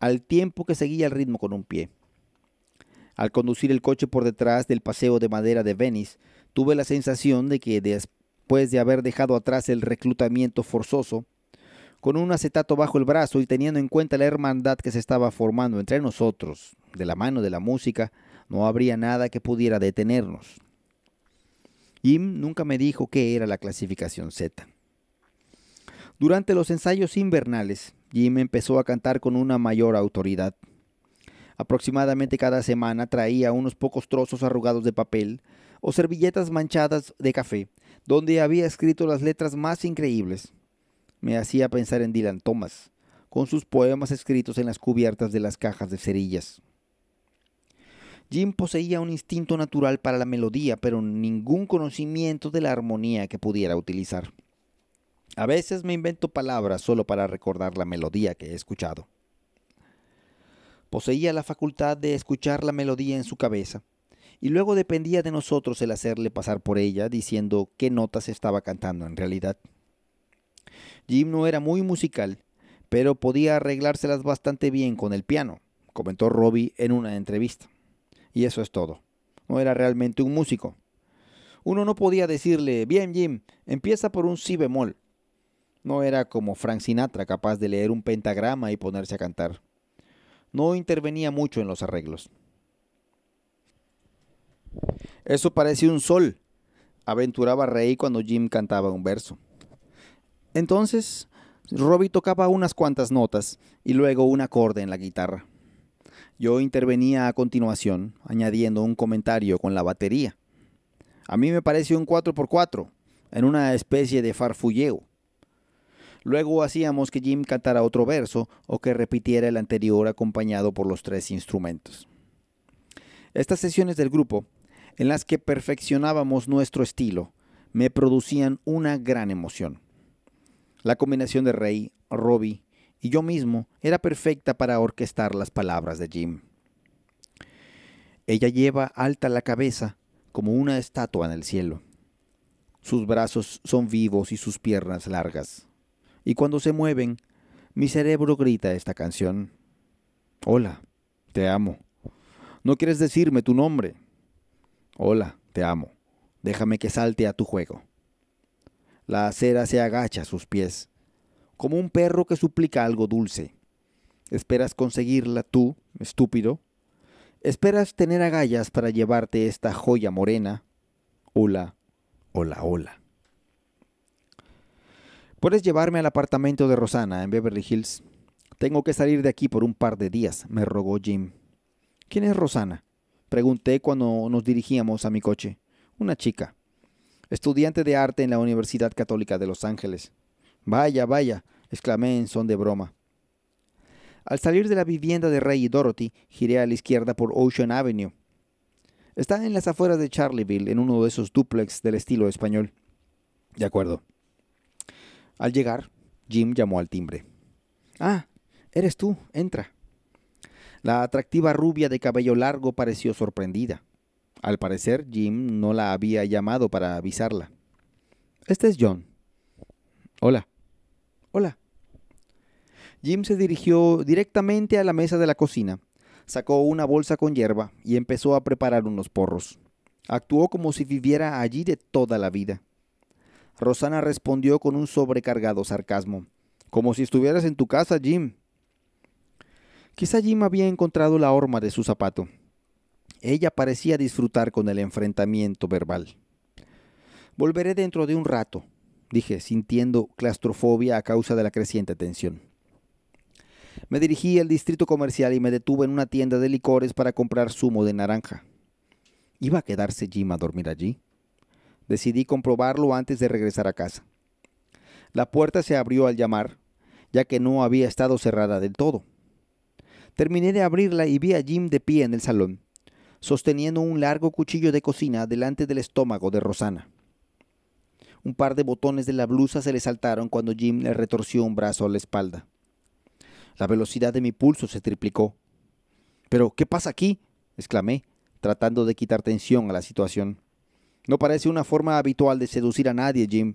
al tiempo que seguía el ritmo con un pie. Al conducir el coche por detrás del paseo de madera de Venice, tuve la sensación de que después de haber dejado atrás el reclutamiento forzoso, con un acetato bajo el brazo y teniendo en cuenta la hermandad que se estaba formando entre nosotros, de la mano de la música, no habría nada que pudiera detenernos. Jim nunca me dijo qué era la clasificación Z. Durante los ensayos invernales, Jim empezó a cantar con una mayor autoridad. Aproximadamente cada semana traía unos pocos trozos arrugados de papel o servilletas manchadas de café, donde había escrito las letras más increíbles, me hacía pensar en Dylan Thomas, con sus poemas escritos en las cubiertas de las cajas de cerillas. Jim poseía un instinto natural para la melodía, pero ningún conocimiento de la armonía que pudiera utilizar. A veces me invento palabras solo para recordar la melodía que he escuchado. Poseía la facultad de escuchar la melodía en su cabeza, y luego dependía de nosotros el hacerle pasar por ella diciendo qué notas estaba cantando en realidad. Jim no era muy musical, pero podía arreglárselas bastante bien con el piano, comentó Robbie en una entrevista. Y eso es todo. No era realmente un músico. Uno no podía decirle, bien Jim, empieza por un si bemol. No era como Frank Sinatra capaz de leer un pentagrama y ponerse a cantar. No intervenía mucho en los arreglos. Eso parece un sol, aventuraba Rey cuando Jim cantaba un verso. Entonces, Robbie tocaba unas cuantas notas y luego un acorde en la guitarra. Yo intervenía a continuación, añadiendo un comentario con la batería. A mí me pareció un 4x4, en una especie de farfulleo. Luego hacíamos que Jim cantara otro verso o que repitiera el anterior acompañado por los tres instrumentos. Estas sesiones del grupo, en las que perfeccionábamos nuestro estilo, me producían una gran emoción. La combinación de Rey, Robbie y yo mismo era perfecta para orquestar las palabras de Jim. Ella lleva alta la cabeza como una estatua en el cielo. Sus brazos son vivos y sus piernas largas. Y cuando se mueven, mi cerebro grita esta canción. Hola, te amo. No quieres decirme tu nombre. Hola, te amo. Déjame que salte a tu juego. La acera se agacha a sus pies, como un perro que suplica algo dulce. ¿Esperas conseguirla tú, estúpido? ¿Esperas tener agallas para llevarte esta joya morena? Hola, hola, hola. Puedes llevarme al apartamento de Rosana en Beverly Hills. Tengo que salir de aquí por un par de días, me rogó Jim. ¿Quién es Rosana? Pregunté cuando nos dirigíamos a mi coche. Una chica estudiante de arte en la Universidad Católica de Los Ángeles. Vaya, vaya, exclamé en son de broma. Al salir de la vivienda de Ray y Dorothy, giré a la izquierda por Ocean Avenue. Está en las afueras de Charlieville, en uno de esos duplex del estilo español. De acuerdo. Al llegar, Jim llamó al timbre. Ah, eres tú, entra. La atractiva rubia de cabello largo pareció sorprendida. Al parecer, Jim no la había llamado para avisarla. Este es John. Hola. Hola. Jim se dirigió directamente a la mesa de la cocina, sacó una bolsa con hierba y empezó a preparar unos porros. Actuó como si viviera allí de toda la vida. Rosana respondió con un sobrecargado sarcasmo. Como si estuvieras en tu casa, Jim. Quizá Jim había encontrado la horma de su zapato. Ella parecía disfrutar con el enfrentamiento verbal. Volveré dentro de un rato, dije, sintiendo claustrofobia a causa de la creciente tensión. Me dirigí al distrito comercial y me detuve en una tienda de licores para comprar zumo de naranja. ¿Iba a quedarse Jim a dormir allí? Decidí comprobarlo antes de regresar a casa. La puerta se abrió al llamar, ya que no había estado cerrada del todo. Terminé de abrirla y vi a Jim de pie en el salón sosteniendo un largo cuchillo de cocina delante del estómago de Rosana. Un par de botones de la blusa se le saltaron cuando Jim le retorció un brazo a la espalda. La velocidad de mi pulso se triplicó. Pero, ¿qué pasa aquí? exclamé, tratando de quitar tensión a la situación. No parece una forma habitual de seducir a nadie, Jim.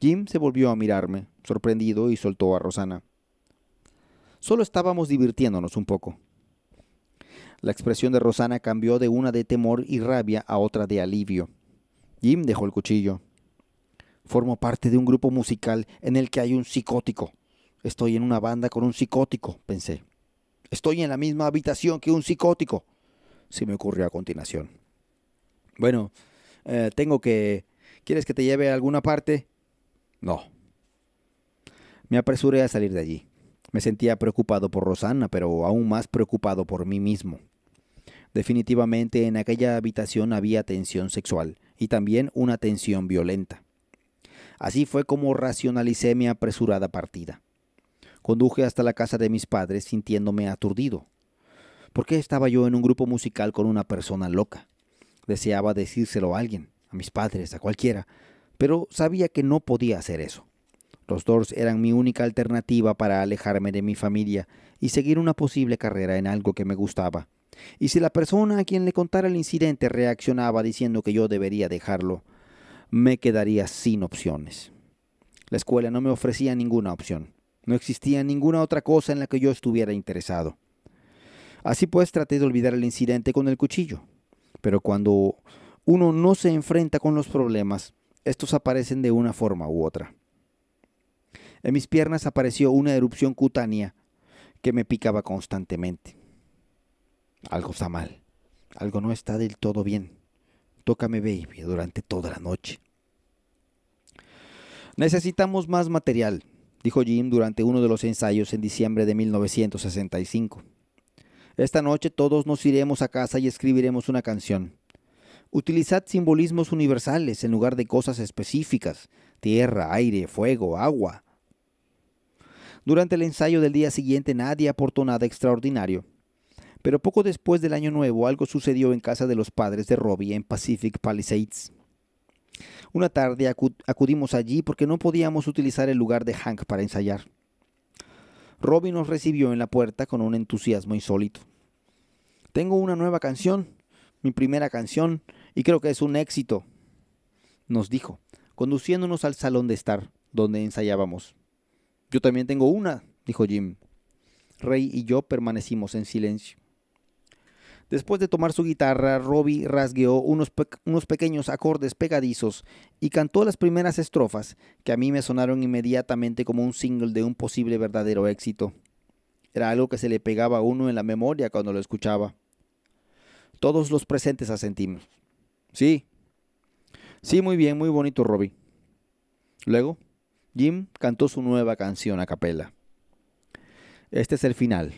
Jim se volvió a mirarme, sorprendido, y soltó a Rosana. Solo estábamos divirtiéndonos un poco. La expresión de Rosana cambió de una de temor y rabia a otra de alivio. Jim dejó el cuchillo. Formo parte de un grupo musical en el que hay un psicótico. Estoy en una banda con un psicótico, pensé. Estoy en la misma habitación que un psicótico, se me ocurrió a continuación. Bueno, eh, tengo que... ¿Quieres que te lleve a alguna parte? No. Me apresuré a salir de allí. Me sentía preocupado por Rosana, pero aún más preocupado por mí mismo. Definitivamente en aquella habitación había tensión sexual y también una tensión violenta. Así fue como racionalicé mi apresurada partida. Conduje hasta la casa de mis padres sintiéndome aturdido. ¿Por qué estaba yo en un grupo musical con una persona loca? Deseaba decírselo a alguien, a mis padres, a cualquiera, pero sabía que no podía hacer eso. Los Doors eran mi única alternativa para alejarme de mi familia y seguir una posible carrera en algo que me gustaba, y si la persona a quien le contara el incidente reaccionaba diciendo que yo debería dejarlo, me quedaría sin opciones. La escuela no me ofrecía ninguna opción. No existía ninguna otra cosa en la que yo estuviera interesado. Así pues traté de olvidar el incidente con el cuchillo. Pero cuando uno no se enfrenta con los problemas, estos aparecen de una forma u otra. En mis piernas apareció una erupción cutánea que me picaba constantemente. Algo está mal. Algo no está del todo bien. Tócame baby durante toda la noche. Necesitamos más material, dijo Jim durante uno de los ensayos en diciembre de 1965. Esta noche todos nos iremos a casa y escribiremos una canción. Utilizad simbolismos universales en lugar de cosas específicas, tierra, aire, fuego, agua. Durante el ensayo del día siguiente nadie aportó nada extraordinario. Pero poco después del año nuevo algo sucedió en casa de los padres de Robbie en Pacific Palisades. Una tarde acudimos allí porque no podíamos utilizar el lugar de Hank para ensayar. Robbie nos recibió en la puerta con un entusiasmo insólito. Tengo una nueva canción, mi primera canción, y creo que es un éxito, nos dijo, conduciéndonos al salón de estar, donde ensayábamos. Yo también tengo una, dijo Jim. Rey y yo permanecimos en silencio. Después de tomar su guitarra, Robbie rasgueó unos, pequeños acordes pegadizos y cantó las primeras estrofas, que a mí me sonaron inmediatamente como un single de un posible verdadero éxito. Era algo que se le pegaba a uno en la memoria cuando lo escuchaba. Todos los presentes asentimos. Sí. Sí, muy bien, muy bonito, Robbie. Luego, Jim cantó su nueva canción a capela. Este es el final.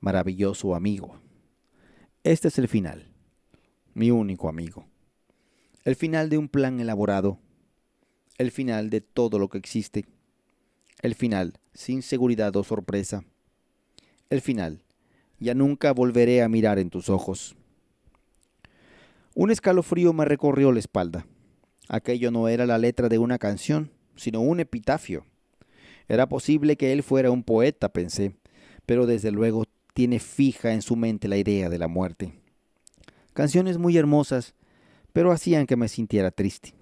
Maravilloso amigo. Este es el final, mi único amigo. El final de un plan elaborado. El final de todo lo que existe. El final sin seguridad o sorpresa. El final. Ya nunca volveré a mirar en tus ojos. Un escalofrío me recorrió la espalda. Aquello no era la letra de una canción, sino un epitafio. Era posible que él fuera un poeta, pensé, pero desde luego tiene fija en su mente la idea de la muerte. Canciones muy hermosas, pero hacían que me sintiera triste.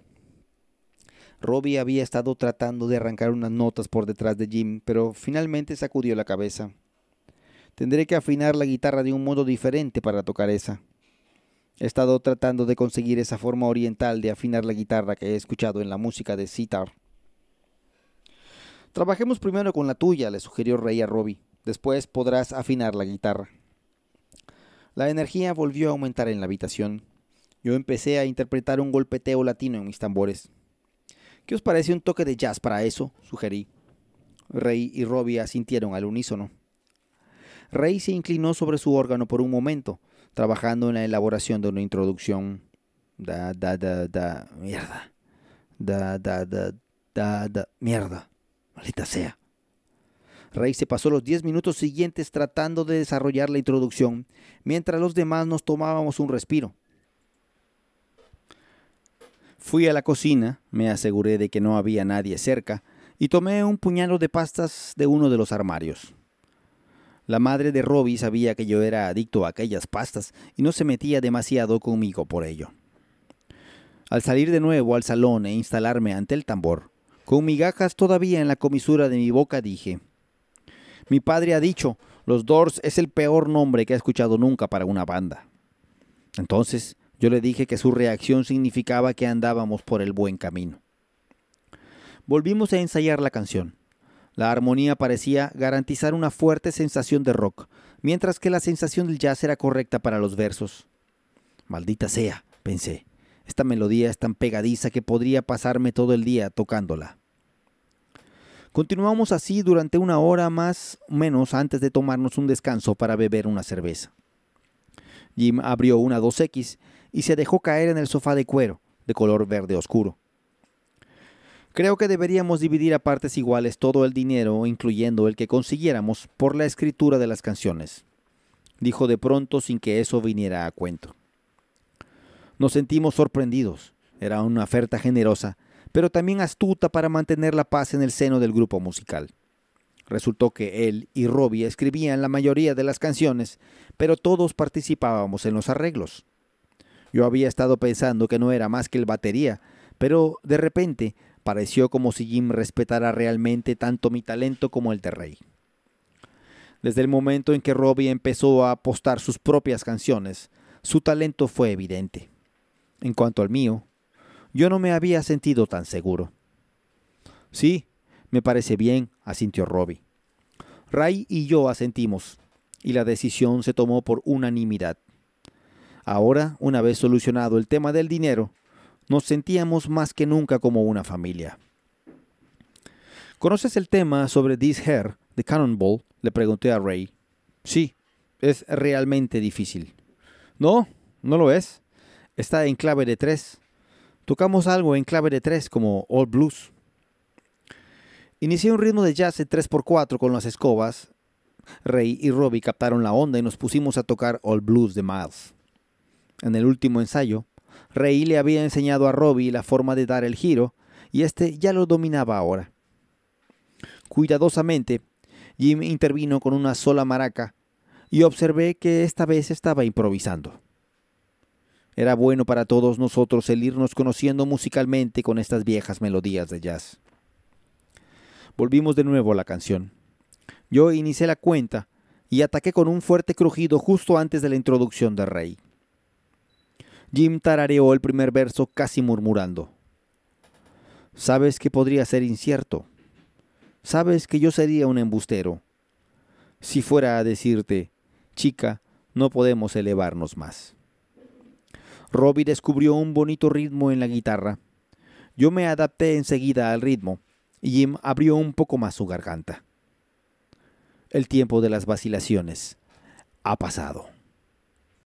Robbie había estado tratando de arrancar unas notas por detrás de Jim, pero finalmente sacudió la cabeza. Tendré que afinar la guitarra de un modo diferente para tocar esa. He estado tratando de conseguir esa forma oriental de afinar la guitarra que he escuchado en la música de sitar. Trabajemos primero con la tuya, le sugirió Rey a Robbie. Después podrás afinar la guitarra. La energía volvió a aumentar en la habitación. Yo empecé a interpretar un golpeteo latino en mis tambores. ¿Qué os parece un toque de jazz para eso? sugerí. Rey y Robbie asintieron al unísono. Rey se inclinó sobre su órgano por un momento, trabajando en la elaboración de una introducción. Da, da, da, da, mierda. Da, da, da, da, da, mierda. Maldita sea. Rey se pasó los diez minutos siguientes tratando de desarrollar la introducción, mientras los demás nos tomábamos un respiro. Fui a la cocina, me aseguré de que no había nadie cerca, y tomé un puñado de pastas de uno de los armarios. La madre de Robbie sabía que yo era adicto a aquellas pastas y no se metía demasiado conmigo por ello. Al salir de nuevo al salón e instalarme ante el tambor, con migajas todavía en la comisura de mi boca dije, mi padre ha dicho, los Doors es el peor nombre que ha escuchado nunca para una banda. Entonces yo le dije que su reacción significaba que andábamos por el buen camino. Volvimos a ensayar la canción. La armonía parecía garantizar una fuerte sensación de rock, mientras que la sensación del jazz era correcta para los versos. Maldita sea, pensé, esta melodía es tan pegadiza que podría pasarme todo el día tocándola. Continuamos así durante una hora más o menos antes de tomarnos un descanso para beber una cerveza. Jim abrió una 2X y se dejó caer en el sofá de cuero, de color verde oscuro. Creo que deberíamos dividir a partes iguales todo el dinero, incluyendo el que consiguiéramos por la escritura de las canciones, dijo de pronto sin que eso viniera a cuento. Nos sentimos sorprendidos. Era una oferta generosa pero también astuta para mantener la paz en el seno del grupo musical. Resultó que él y Robbie escribían la mayoría de las canciones, pero todos participábamos en los arreglos. Yo había estado pensando que no era más que el batería, pero de repente pareció como si Jim respetara realmente tanto mi talento como el de Rey. Desde el momento en que Robbie empezó a apostar sus propias canciones, su talento fue evidente. En cuanto al mío, yo no me había sentido tan seguro. Sí, me parece bien, asintió Robbie. Ray y yo asentimos, y la decisión se tomó por unanimidad. Ahora, una vez solucionado el tema del dinero, nos sentíamos más que nunca como una familia. ¿Conoces el tema sobre This Hair de Cannonball? Le pregunté a Ray. Sí, es realmente difícil. No, no lo es. Está en clave de tres. Tocamos algo en clave de tres como All Blues. Inicié un ritmo de jazz de 3x4 con las escobas. Ray y Robbie captaron la onda y nos pusimos a tocar All Blues de Miles. En el último ensayo, Ray le había enseñado a Robbie la forma de dar el giro y este ya lo dominaba ahora. Cuidadosamente, Jim intervino con una sola maraca y observé que esta vez estaba improvisando. Era bueno para todos nosotros el irnos conociendo musicalmente con estas viejas melodías de jazz. Volvimos de nuevo a la canción. Yo inicié la cuenta y ataqué con un fuerte crujido justo antes de la introducción de Rey. Jim tarareó el primer verso casi murmurando. Sabes que podría ser incierto. Sabes que yo sería un embustero. Si fuera a decirte, chica, no podemos elevarnos más. Robbie descubrió un bonito ritmo en la guitarra. Yo me adapté enseguida al ritmo y Jim abrió un poco más su garganta. El tiempo de las vacilaciones ha pasado.